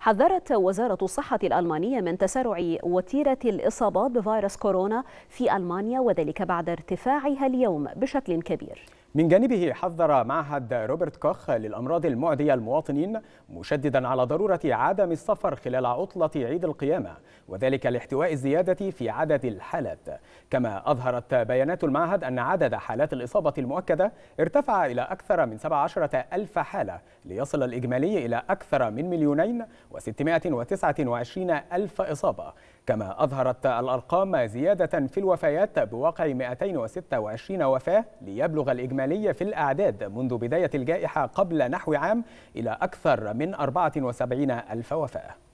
حذرت وزارة الصحة الألمانية من تسارع وتيرة الإصابات بفيروس كورونا في ألمانيا وذلك بعد ارتفاعها اليوم بشكل كبير من جانبه حذر معهد روبرت كوخ للأمراض المعدية المواطنين مشددا على ضرورة عدم السفر خلال عطلة عيد القيامة وذلك لاحتواء الزيادة في عدد الحالات كما أظهرت بيانات المعهد أن عدد حالات الإصابة المؤكدة ارتفع إلى أكثر من 17 ألف حالة ليصل الإجمالي إلى أكثر من مليونين و629 ألف إصابة كما أظهرت الأرقام زيادة في الوفيات بواقع 226 وفاة ليبلغ الإجمالي في الأعداد منذ بداية الجائحة قبل نحو عام إلى أكثر من 74 ألف وفاة